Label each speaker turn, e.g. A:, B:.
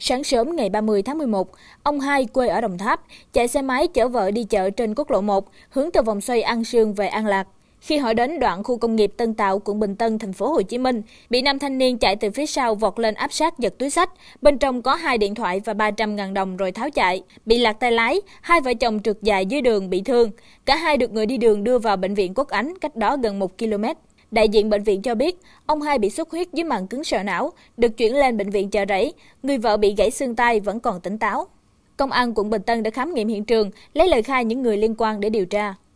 A: Sáng sớm ngày 30 tháng 11, ông Hai quê ở Đồng Tháp chạy xe máy chở vợ đi chợ trên quốc lộ 1 hướng từ vòng xoay An Sương về An Lạc. Khi hỏi đến đoạn khu công nghiệp Tân Tạo, quận Bình Tân, thành phố Hồ Chí Minh, bị nam thanh niên chạy từ phía sau vọt lên áp sát giật túi sách, bên trong có hai điện thoại và 300.000 đồng rồi tháo chạy. Bị lạc tay lái, hai vợ chồng trượt dài dưới đường bị thương. Cả hai được người đi đường đưa vào bệnh viện Quốc Ánh cách đó gần 1 km. Đại diện bệnh viện cho biết, ông hai bị xuất huyết dưới màng cứng sọ não, được chuyển lên bệnh viện chợ rẫy, người vợ bị gãy xương tay vẫn còn tỉnh táo. Công an quận Bình Tân đã khám nghiệm hiện trường, lấy lời khai những người liên quan để điều tra.